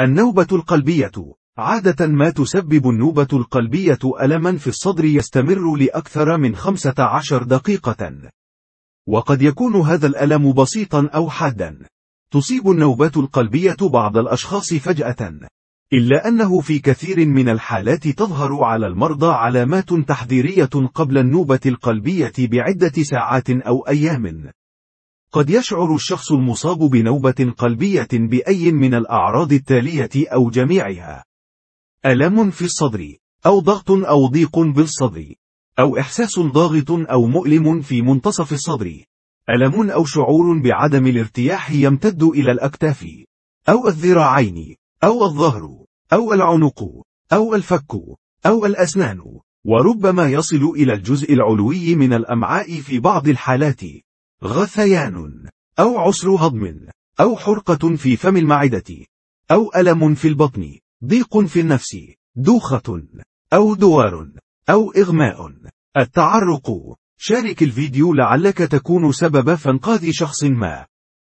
النوبة القلبية عادة ما تسبب النوبة القلبية ألما في الصدر يستمر لأكثر من 15 دقيقة وقد يكون هذا الألم بسيطا أو حادا تصيب النوبات القلبية بعض الأشخاص فجأة إلا أنه في كثير من الحالات تظهر على المرضى علامات تحذيرية قبل النوبة القلبية بعدة ساعات أو أيام قد يشعر الشخص المصاب بنوبة قلبية بأي من الأعراض التالية أو جميعها ألم في الصدر أو ضغط أو ضيق بالصدر أو إحساس ضاغط أو مؤلم في منتصف الصدر ألم أو شعور بعدم الارتياح يمتد إلى الأكتاف أو الذراعين أو الظهر أو العنق أو الفك أو الأسنان وربما يصل إلى الجزء العلوي من الأمعاء في بعض الحالات غثيان أو عسر هضم أو حرقة في فم المعدة أو ألم في البطن ضيق في النفس دوخة أو دوار أو إغماء التعرق شارك الفيديو لعلك تكون سبب في انقاذ شخص ما